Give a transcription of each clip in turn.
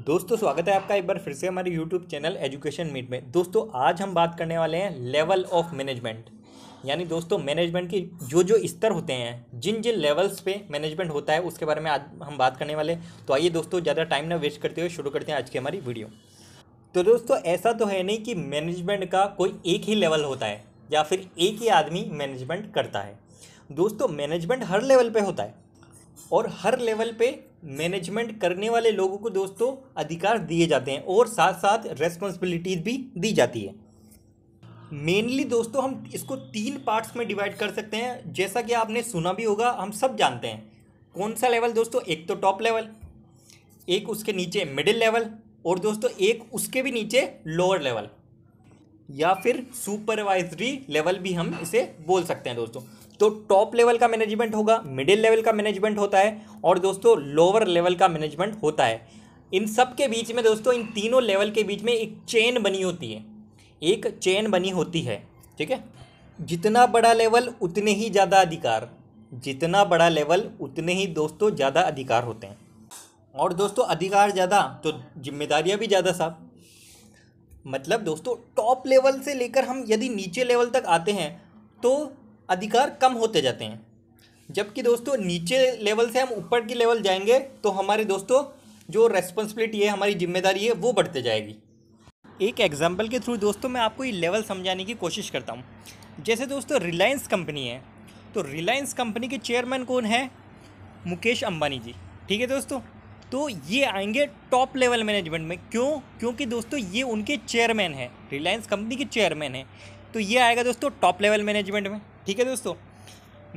दोस्तों स्वागत है आपका एक बार फिर से हमारे YouTube चैनल एजुकेशन मीट में दोस्तों आज हम बात करने वाले हैं लेवल ऑफ मैनेजमेंट यानी दोस्तों मैनेजमेंट की जो जो स्तर होते हैं जिन जिन लेवल्स पे मैनेजमेंट होता है उसके बारे में आज हम बात करने वाले तो आइए दोस्तों ज़्यादा टाइम ना वेस्ट करते हुए शुरू करते हैं आज की हमारी वीडियो तो दोस्तों ऐसा तो है नहीं कि मैनेजमेंट का कोई एक ही लेवल होता है या फिर एक ही आदमी मैनेजमेंट करता है दोस्तों मैनेजमेंट हर लेवल पर होता है और हर लेवल पे मैनेजमेंट करने वाले लोगों को दोस्तों अधिकार दिए जाते हैं और साथ साथ रेस्पॉन्सिबिलिटीज भी दी जाती है मेनली दोस्तों हम इसको तीन पार्ट्स में डिवाइड कर सकते हैं जैसा कि आपने सुना भी होगा हम सब जानते हैं कौन सा लेवल दोस्तों एक तो टॉप लेवल एक उसके नीचे मिडिल लेवल और दोस्तों एक उसके भी नीचे लोअर लेवल या फिर सुपरवाइजरी लेवल भी हम इसे बोल सकते हैं दोस्तों तो टॉप लेवल का मैनेजमेंट होगा मिडिल लेवल का मैनेजमेंट होता है और दोस्तों लोअर लेवल का मैनेजमेंट होता है इन सब के बीच में दोस्तों इन तीनों लेवल के बीच में एक चेन बनी होती है एक चेन बनी होती है ठीक है जितना बड़ा लेवल उतने ही ज़्यादा अधिकार जितना बड़ा लेवल उतने ही दोस्तों ज़्यादा अधिकार होते हैं और दोस्तों अधिकार ज़्यादा तो जिम्मेदारियाँ भी ज़्यादा साहब मतलब दोस्तों टॉप लेवल से लेकर हम यदि नीचे लेवल तक आते हैं तो अधिकार कम होते जाते हैं जबकि दोस्तों नीचे लेवल से हम ऊपर की लेवल जाएंगे तो हमारे दोस्तों जो रेस्पॉन्सिबिलिटी है हमारी जिम्मेदारी है वो बढ़ते जाएगी एक एग्जाम्पल के थ्रू दोस्तों मैं आपको ये लेवल समझाने की कोशिश करता हूँ जैसे दोस्तों रिलायंस कंपनी है तो रिलायंस कंपनी के चेयरमैन कौन है मुकेश अंबानी जी ठीक है दोस्तों तो ये आएंगे टॉप लेवल मैनेजमेंट में क्यों क्योंकि दोस्तों ये उनके चेयरमैन है रिलायंस कंपनी के चेयरमैन हैं तो ये आएगा दोस्तों टॉप लेवल मैनेजमेंट में ठीक है दोस्तों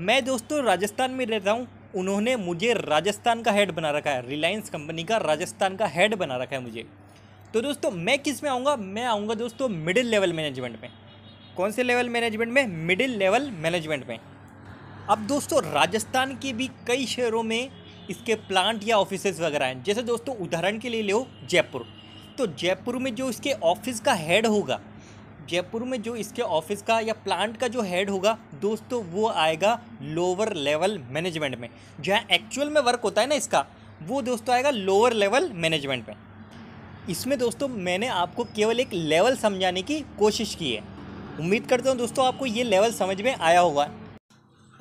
मैं दोस्तों राजस्थान में रहता हूँ उन्होंने मुझे राजस्थान का हेड बना रखा है रिलायंस कंपनी का राजस्थान का हेड बना रखा है मुझे तो दोस्तों मैं किस में आऊँगा मैं आऊँगा दोस्तों मिडिल लेवल मैनेजमेंट में कौन से लेवल मैनेजमेंट में मिडिल लेवल मैनेजमेंट में अब दोस्तों राजस्थान के भी कई शहरों में इसके प्लांट या ऑफिसेज वगैरह हैं जैसे दोस्तों उदाहरण के लिए लो जयपुर तो जयपुर में जो इसके ऑफिस का हेड होगा जयपुर में जो इसके ऑफिस का या प्लांट का जो हेड होगा दोस्तों वो आएगा लोअर लेवल मैनेजमेंट में जहाँ एक्चुअल में वर्क होता है ना इसका वो दोस्तों आएगा लोअर लेवल मैनेजमेंट में इसमें दोस्तों मैंने आपको केवल एक लेवल समझाने की कोशिश की है उम्मीद करता हूँ दोस्तों आपको ये लेवल समझ में आया होगा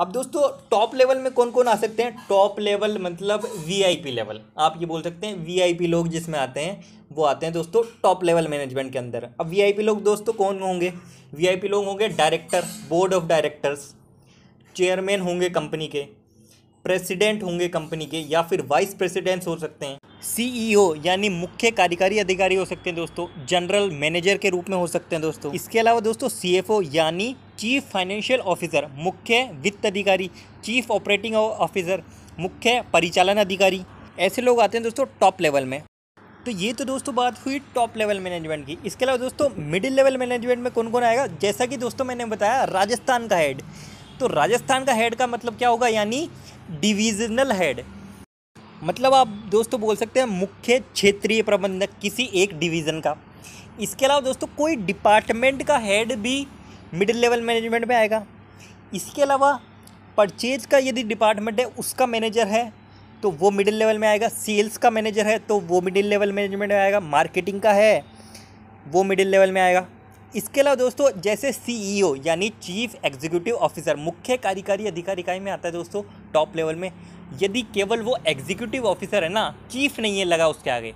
अब दोस्तों टॉप लेवल में कौन कौन आ सकते हैं टॉप लेवल मतलब वीआईपी लेवल आप ये बोल सकते हैं वीआईपी लोग जिसमें आते हैं वो आते हैं दोस्तों टॉप लेवल मैनेजमेंट के अंदर अब वीआईपी लोग दोस्तों कौन होंगे वीआईपी लोग होंगे director board of directors chairman होंगे कंपनी के प्रेसिडेंट होंगे कंपनी के या फिर वाइस प्रेसिडेंट्स हो सकते हैं सीईओ e यानी मुख्य कार्यकारी अधिकारी हो सकते हैं दोस्तों जनरल मैनेजर के रूप में हो सकते हैं दोस्तों इसके अलावा दोस्तों सीएफओ यानी चीफ फाइनेंशियल ऑफिसर मुख्य वित्त अधिकारी चीफ ऑपरेटिंग ऑफिसर मुख्य परिचालन अधिकारी ऐसे लोग आते हैं दोस्तों टॉप लेवल में तो ये तो दोस्तों बात हुई टॉप लेवल मैनेजमेंट की इसके अलावा दोस्तों मिडिल लेवल मैनेजमेंट में कौन कौन आएगा जैसा कि दोस्तों मैंने बताया राजस्थान का हेड तो राजस्थान का हेड का मतलब क्या होगा यानी डिविजनल हेड मतलब आप दोस्तों बोल सकते हैं मुख्य क्षेत्रीय प्रबंधक किसी एक डिवीज़न का इसके अलावा दोस्तों कोई डिपार्टमेंट का हेड भी मिडिल लेवल मैनेजमेंट में आएगा इसके अलावा परचेज का यदि डिपार्टमेंट है उसका मैनेजर है तो वो मिडिल लेवल में आएगा सेल्स का मैनेजर है तो वो मिडिल लेवल मैनेजमेंट में आएगा मार्केटिंग का है वो मिडिल लेवल में आएगा इसके अलावा दोस्तों जैसे सीईओ e यानी चीफ एग्जीक्यूटिव ऑफिसर मुख्य कार्यकारी अधिकारी इकाई में आता है दोस्तों टॉप लेवल में यदि केवल वो एग्जीक्यूटिव ऑफिसर है ना चीफ नहीं है लगा उसके आगे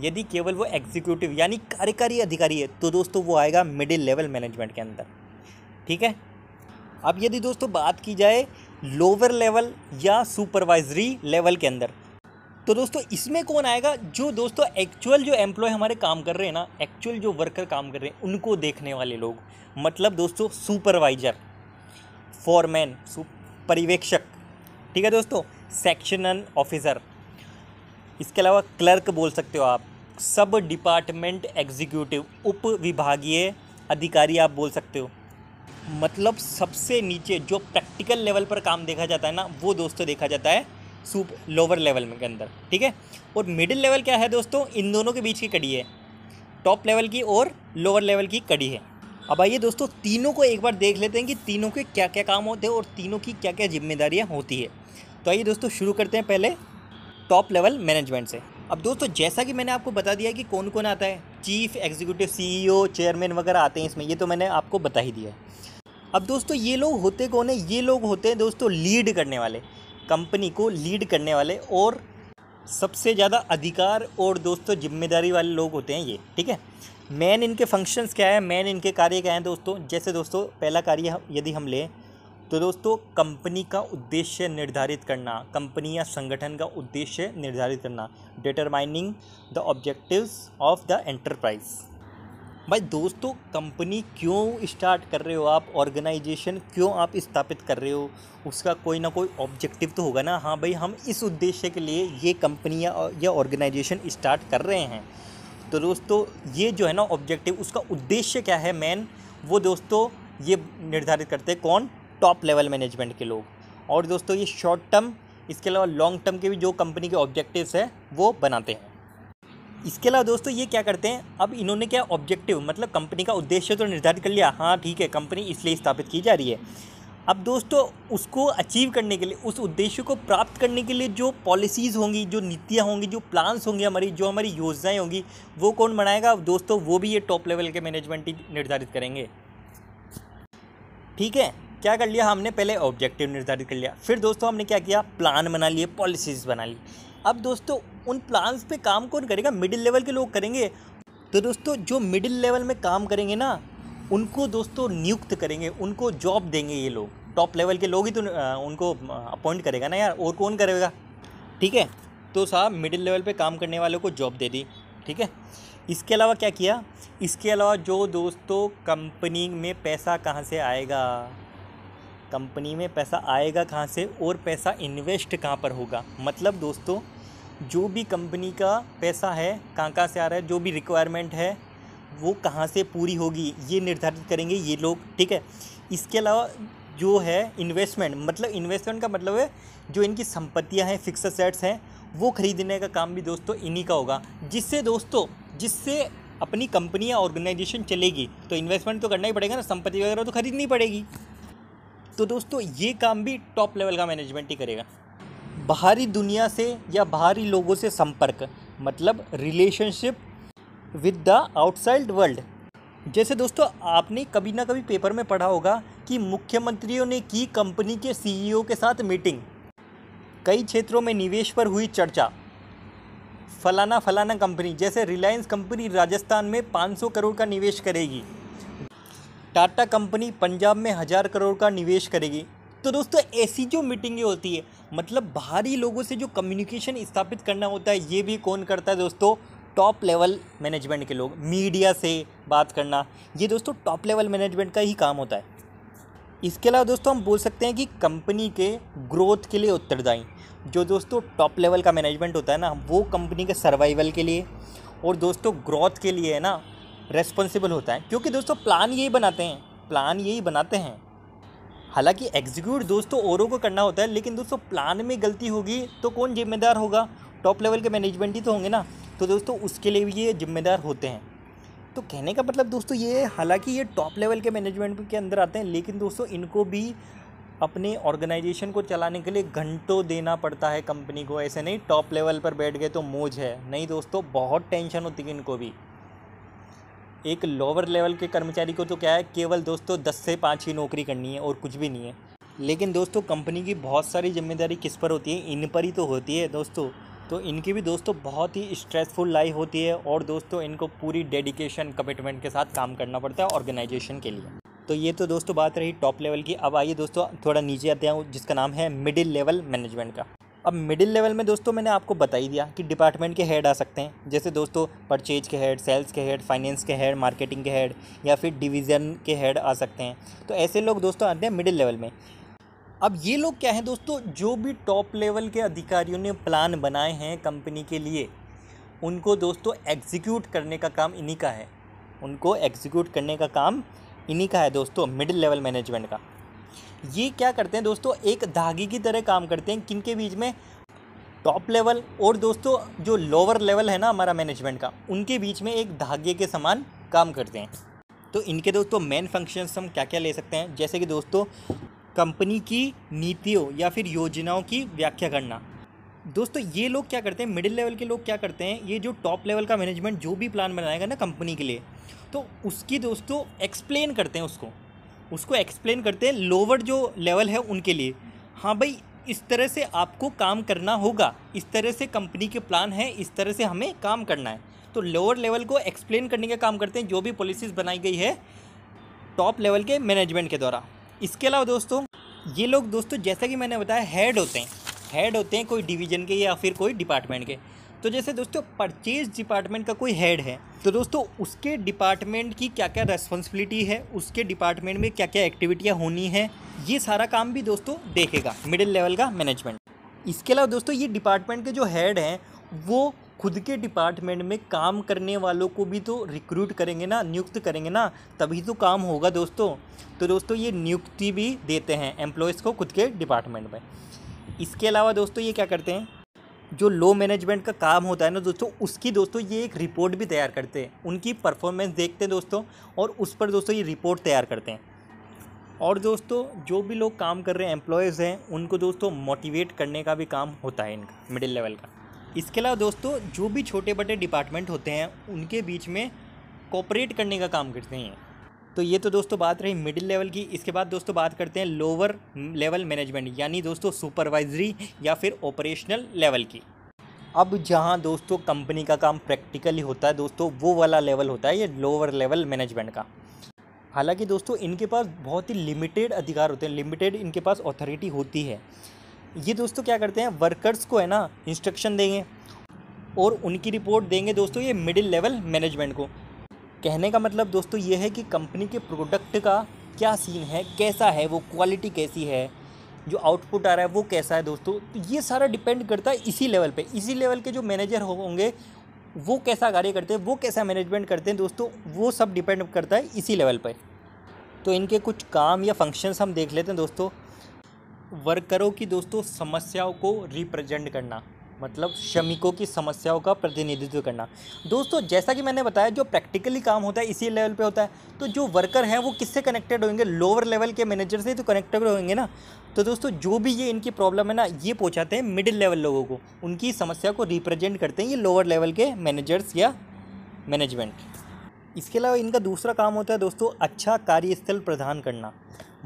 यदि केवल वो एग्जीक्यूटिव यानी कार्यकारी अधिकारी है तो दोस्तों वो आएगा मिडिल लेवल मैनेजमेंट के अंदर ठीक है अब यदि दोस्तों बात की जाए लोअर लेवल या सुपरवाइजरी लेवल के अंदर तो दोस्तों इसमें कौन आएगा जो दोस्तों एक्चुअल जो एम्प्लॉय हमारे काम कर रहे हैं ना एक्चुअल जो वर्कर काम कर रहे हैं उनको देखने वाले लोग मतलब दोस्तों सुपरवाइजर फॉरमैन सुपरिवेक्षक ठीक है दोस्तों सेक्शनल ऑफिसर इसके अलावा क्लर्क बोल सकते हो आप सब डिपार्टमेंट एग्जीक्यूटिव उप विभागीय अधिकारी आप बोल सकते हो मतलब सबसे नीचे जो प्रैक्टिकल लेवल पर काम देखा जाता है ना वो दोस्तों देखा जाता है सुप लोअर लेवल में के अंदर ठीक है और मिडिल लेवल क्या है दोस्तों इन दोनों के बीच की कड़ी है टॉप लेवल की और लोअर लेवल की कड़ी है अब आइए दोस्तों तीनों को एक बार देख लेते हैं कि तीनों के क्या क्या काम होते हैं और तीनों की क्या क्या जिम्मेदारियाँ होती है तो आइए दोस्तों शुरू करते हैं पहले टॉप लेवल मैनेजमेंट से अब दोस्तों जैसा कि मैंने आपको बता दिया कि कौन कौन आता है चीफ एग्जीक्यूटिव सीईओ चेयरमैन वगैरह आते हैं इसमें ये तो मैंने आपको बता ही दिया अब दोस्तों ये लोग होते कौन है ये लोग होते हैं दोस्तों लीड करने वाले कंपनी को लीड करने वाले और सबसे ज़्यादा अधिकार और दोस्तों जिम्मेदारी वाले लोग होते हैं ये ठीक है मेन इनके फंक्शंस क्या है मेन इनके कार्य क्या हैं दोस्तों जैसे दोस्तों पहला कार्य यदि हम लें तो दोस्तों कंपनी का उद्देश्य निर्धारित करना कंपनी या संगठन का उद्देश्य निर्धारित करना determining the objectives of the enterprise भाई दोस्तों कंपनी क्यों स्टार्ट कर रहे हो आप ऑर्गेनाइजेशन क्यों आप स्थापित कर रहे हो उसका कोई ना कोई ऑब्जेक्टिव तो होगा ना हाँ भाई हम इस उद्देश्य के लिए ये कंपनी या ऑर्गेनाइजेशन स्टार्ट कर रहे हैं तो दोस्तों ये जो है ना ऑब्जेक्टिव उसका उद्देश्य क्या है मेन वो दोस्तों ये निर्धारित करते हैं कौन टॉप लेवल मैनेजमेंट के लोग और दोस्तों ये शॉर्ट टर्म इसके अलावा लॉन्ग टर्म के भी जो कंपनी के ऑब्जेक्टिव्स हैं वो बनाते हैं इसके अलावा दोस्तों ये क्या करते हैं अब इन्होंने क्या ऑब्जेक्टिव मतलब कंपनी का उद्देश्य तो निर्धारित कर लिया हाँ ठीक है कंपनी इसलिए स्थापित की जा रही है अब दोस्तों उसको अचीव करने के लिए उस उद्देश्य को प्राप्त करने के लिए जो पॉलिसीज़ होंगी जो नीतियाँ होंगी जो प्लान्स होंगे हमारी जो हमारी योजनाएं होंगी वो कौन बनाएगा दोस्तों वो भी ये टॉप लेवल के मैनेजमेंट ही निर्धारित करेंगे ठीक है क्या कर लिया हमने पहले ऑब्जेक्टिव निर्धारित कर लिया फिर दोस्तों हमने क्या किया प्लान बना लिए पॉलिसीज़ बना ली अब दोस्तों उन प्लान्स पर काम कौन करेगा मिडिल लेवल के लोग करेंगे तो दोस्तों जो मिडिल लेवल में काम करेंगे ना उनको दोस्तों नियुक्त करेंगे उनको जॉब देंगे ये लोग टॉप लेवल के लोग ही तो उनको अपॉइंट करेगा ना यार और कौन करेगा ठीक है तो साहब मिडिल लेवल पे काम करने वालों को जॉब दे दी ठीक है इसके अलावा क्या किया इसके अलावा जो दोस्तों कंपनी में पैसा कहाँ से आएगा कंपनी में पैसा आएगा कहाँ से और पैसा इन्वेस्ट कहाँ पर होगा मतलब दोस्तों जो भी कंपनी का पैसा है कहाँ कहाँ से आ रहा है जो भी रिक्वायरमेंट है वो कहाँ से पूरी होगी ये निर्धारित करेंगे ये लोग ठीक है इसके अलावा जो है इन्वेस्टमेंट मतलब इन्वेस्टमेंट का मतलब है जो इनकी संपत्तियाँ हैं फिक्स सेट्स हैं वो खरीदने का काम भी दोस्तों इन्हीं का होगा जिससे दोस्तों जिससे अपनी कंपनी या ऑर्गेनाइजेशन चलेगी तो इन्वेस्टमेंट तो करना ही पड़ेगा ना संपत्ति वगैरह तो खरीदनी पड़ेगी तो दोस्तों ये काम भी टॉप लेवल का मैनेजमेंट ही करेगा बाहरी दुनिया से या बाहरी लोगों से संपर्क मतलब relationship with the outside world जैसे दोस्तों आपने कभी ना कभी पेपर में पढ़ा होगा कि मुख्यमंत्रियों ने की कंपनी के सीईओ e के साथ मीटिंग कई क्षेत्रों में निवेश पर हुई चर्चा फलाना फलाना कंपनी जैसे रिलायंस कंपनी राजस्थान में 500 करोड़ का निवेश करेगी टाटा कंपनी पंजाब में हज़ार करोड़ का निवेश करेगी तो दोस्तों ऐसी जो मीटिंगें होती है मतलब बाहरी लोगों से जो कम्युनिकेशन स्थापित करना होता है ये भी कौन करता है दोस्तों टॉप लेवल मैनेजमेंट के लोग मीडिया से बात करना ये दोस्तों टॉप लेवल मैनेजमेंट का ही काम होता है इसके अलावा दोस्तों हम बोल सकते हैं कि कंपनी के ग्रोथ के लिए उत्तरदायी जो दोस्तों टॉप लेवल का मैनेजमेंट होता है ना वो कंपनी के सर्वाइवल के लिए और दोस्तों ग्रोथ के लिए है ना रेस्पॉन्सिबल होता है क्योंकि दोस्तों प्लान यही बनाते हैं प्लान यही बनाते हैं हालांकि एग्जीक्यूट दोस्तों औरों को करना होता है लेकिन दोस्तों प्लान में गलती होगी तो कौन जिम्मेदार होगा टॉप लेवल के मैनेजमेंट ही तो होंगे ना तो दोस्तों उसके लिए भी ये जिम्मेदार होते हैं तो कहने का मतलब दोस्तों ये हालांकि ये टॉप लेवल के मैनेजमेंट के अंदर आते हैं लेकिन दोस्तों इनको भी अपने ऑर्गेनाइजेशन को चलाने के लिए घंटों देना पड़ता है कंपनी को ऐसे नहीं टॉप लेवल पर बैठ गए तो मौज है नहीं दोस्तों बहुत टेंशन होती है इनको भी एक लोअर लेवल के कर्मचारी को तो क्या है केवल दोस्तों दस से पाँच ही नौकरी करनी है और कुछ भी नहीं है लेकिन दोस्तों कंपनी की बहुत सारी जिम्मेदारी किस पर होती है इन पर ही तो होती है दोस्तों तो इनकी भी दोस्तों बहुत ही स्ट्रेसफुल लाइफ होती है और दोस्तों इनको पूरी डेडिकेशन कमिटमेंट के साथ काम करना पड़ता है ऑर्गेनाइजेशन के लिए तो ये तो दोस्तों बात रही टॉप लेवल की अब आइए दोस्तों थोड़ा नीचे आते हैं जिसका नाम है मिडिल लेवल मैनेजमेंट का अब मिडिल लेवल में दोस्तों मैंने आपको बताई दिया कि डिपार्टमेंट के हेड आ सकते हैं जैसे दोस्तों परचेज के हेड सेल्स के हेड फाइनेंस के हेड मार्केटिंग के हेड या फिर डिवीज़न के हेड आ सकते हैं तो ऐसे लोग दोस्तों आते हैं मिडिल लेवल में अब ये लोग क्या हैं दोस्तों जो भी टॉप लेवल के अधिकारियों ने प्लान बनाए हैं कंपनी के लिए उनको दोस्तों एग्जीक्यूट करने का काम इन्हीं का है उनको एग्जीक्यूट करने का काम इन्हीं का है दोस्तों मिडिल लेवल मैनेजमेंट का ये क्या करते हैं दोस्तों एक धागे की तरह काम करते हैं किनके बीच में टॉप लेवल और दोस्तों जो लोअर लेवल है ना हमारा मैनेजमेंट का उनके बीच में एक धागे के समान काम करते हैं तो इनके दोस्तों मेन फंक्शंस हम क्या क्या ले सकते हैं जैसे कि दोस्तों कंपनी की नीतियों या फिर योजनाओं की व्याख्या करना दोस्तों ये लोग क्या करते हैं मिडिल लेवल के लोग क्या करते हैं ये जो टॉप लेवल का मैनेजमेंट जो भी प्लान बनाएगा ना कंपनी के लिए तो उसकी दोस्तों एक्सप्लेन करते हैं उसको उसको एक्सप्लेन करते हैं लोअर जो लेवल है उनके लिए हाँ भाई इस तरह से आपको काम करना होगा इस तरह से कंपनी के प्लान है इस तरह से हमें काम करना है तो लोअर लेवल को एक्सप्लेन करने का काम करते हैं जो भी पॉलिसीज़ बनाई गई है टॉप लेवल के मैनेजमेंट के द्वारा इसके अलावा दोस्तों ये लोग दोस्तों जैसा कि मैंने बताया हेड होते हैं हेड होते हैं कोई डिवीजन के या फिर कोई डिपार्टमेंट के तो जैसे दोस्तों परचेज डिपार्टमेंट का कोई हेड है तो दोस्तों उसके डिपार्टमेंट की क्या क्या रेस्पॉन्सिबिलिटी है उसके डिपार्टमेंट में क्या क्या एक्टिविटियाँ होनी है ये सारा काम भी दोस्तों देखेगा मिडिल लेवल का मैनेजमेंट इसके अलावा दोस्तों ये डिपार्टमेंट के जो हेड हैं वो खुद के डिपार्टमेंट में काम करने वालों को भी तो रिक्रूट करेंगे ना नियुक्त करेंगे ना तभी तो काम होगा दोस्तों तो दोस्तों ये नियुक्ति भी देते हैं एम्प्लॉयज़ को खुद के डिपार्टमेंट में इसके अलावा दोस्तों ये क्या करते हैं जो लो मैनेजमेंट का काम होता है ना दोस्तों उसकी दोस्तों ये एक रिपोर्ट भी तैयार करते हैं उनकी परफॉर्मेंस देखते हैं दोस्तों और उस पर दोस्तों ये रिपोर्ट तैयार करते हैं और दोस्तों जो भी लोग काम कर रहे हैं एम्प्लॉयज़ हैं उनको दोस्तों मोटिवेट करने का भी काम होता है इनका मिडिल लेवल का इसके अलावा दोस्तों जो भी छोटे बड़े डिपार्टमेंट होते हैं उनके बीच में कॉपरेट करने का काम करते हैं तो ये तो दोस्तों बात रही मिडिल लेवल की इसके बाद दोस्तों बात करते हैं लोअर लेवल मैनेजमेंट यानी दोस्तों सुपरवाइजरी या फिर ऑपरेशनल लेवल की अब जहाँ दोस्तों कंपनी का काम प्रैक्टिकली होता है दोस्तों वो वाला लेवल होता है ये लोअर लेवल मैनेजमेंट का हालांकि दोस्तों इनके पास बहुत ही लिमिटेड अधिकार होते हैं लिमिटेड इनके पास अथॉरिटी होती है ये दोस्तों क्या करते हैं वर्कर्स को है ना इंस्ट्रक्शन देंगे और उनकी रिपोर्ट देंगे दोस्तों ये मिडिल लेवल मैनेजमेंट को कहने का मतलब दोस्तों ये है कि कंपनी के प्रोडक्ट का क्या सीन है कैसा है वो क्वालिटी कैसी है जो आउटपुट आ रहा है वो कैसा है दोस्तों तो ये सारा डिपेंड करता है इसी लेवल पे इसी लेवल के जो मैनेजर होंगे वो कैसा कार्य करते हैं वो कैसा मैनेजमेंट करते हैं दोस्तों वो सब डिपेंड करता है इसी लेवल पर तो इनके कुछ काम या फंक्शंस हम देख लेते हैं दोस्तों वर्करों की दोस्तों समस्याओं को रिप्रेजेंट करना मतलब श्रमिकों की समस्याओं का प्रतिनिधित्व करना दोस्तों जैसा कि मैंने बताया जो प्रैक्टिकली काम होता है इसी लेवल पे होता है तो जो वर्कर हैं वो किससे कनेक्टेड होंगे लोअर लेवल के मैनेजर से तो कनेक्टेड होंगे ना तो दोस्तों जो भी ये इनकी प्रॉब्लम है ना ये पहुँचाते हैं मिडिल लेवल लोगों को उनकी समस्या को रिप्रेजेंट करते हैं ये लोअर लेवल के मैनेजर्स या मैनेजमेंट इसके अलावा इनका दूसरा काम होता है दोस्तों अच्छा कार्यस्थल प्रदान करना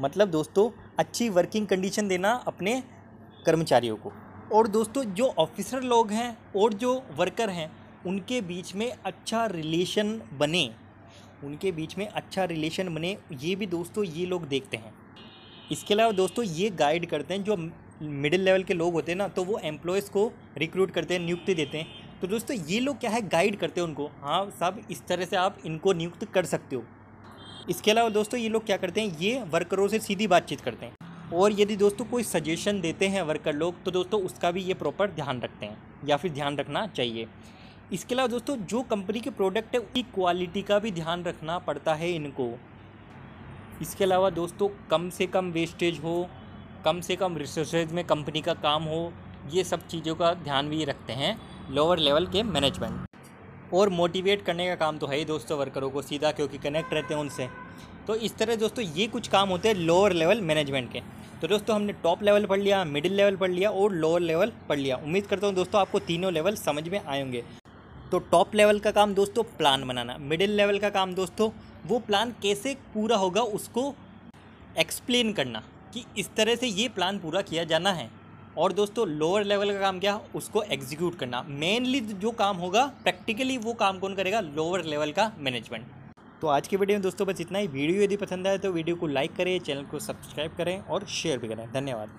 मतलब दोस्तों अच्छी वर्किंग कंडीशन देना अपने कर्मचारियों को और दोस्तों जो ऑफिसर लोग हैं और जो वर्कर हैं उनके बीच में अच्छा रिलेशन बने उनके बीच में अच्छा रिलेशन बने ये भी दोस्तों ये लोग देखते हैं इसके अलावा दोस्तों ये गाइड करते हैं जो मिडिल लेवल के लोग होते हैं ना तो वो एम्प्लॉयज़ को रिक्रूट करते हैं नियुक्ति देते हैं तो दोस्तों ये लोग क्या है गाइड करते हैं उनको हाँ साहब इस तरह से आप इनको नियुक्त कर सकते हो इसके अलावा दोस्तों ये लोग क्या करते हैं ये वर्करों से सीधी बातचीत करते हैं और यदि दोस्तों कोई सजेशन देते हैं वर्कर लोग तो दोस्तों उसका भी ये प्रॉपर ध्यान रखते हैं या फिर ध्यान रखना चाहिए इसके अलावा दोस्तों जो कंपनी के प्रोडक्ट है उसकी क्वालिटी का भी ध्यान रखना पड़ता है इनको इसके अलावा दोस्तों कम से कम वेस्टेज हो कम से कम रिसोर्सेज में कंपनी का काम हो ये सब चीज़ों का ध्यान भी रखते हैं लोअर लेवल के मैनेजमेंट और मोटिवेट करने का काम तो है ही दोस्तों वर्करों को सीधा क्योंकि कनेक्ट रहते हैं उनसे तो इस तरह दोस्तों ये कुछ काम होते हैं लोअर लेवल मैनेजमेंट के तो दोस्तों हमने टॉप लेवल पढ़ लिया मिडिल लेवल पढ़ लिया और लोअर लेवल पढ़ लिया उम्मीद करता हूँ दोस्तों आपको तीनों लेवल समझ में आएंगे तो टॉप लेवल का काम दोस्तों प्लान बनाना मिडिल लेवल का काम दोस्तों वो प्लान कैसे पूरा होगा उसको एक्सप्लेन करना कि इस तरह से ये प्लान पूरा किया जाना है और दोस्तों लोअर लेवल का काम क्या उसको एग्जीक्यूट करना मेनली जो काम होगा प्रैक्टिकली वो काम कौन करेगा लोअर लेवल का मैनेजमेंट तो आज की वीडियो में दोस्तों बस इतना ही वीडियो यदि पसंद आए तो वीडियो को लाइक करें चैनल को सब्सक्राइब करें और शेयर भी करें धन्यवाद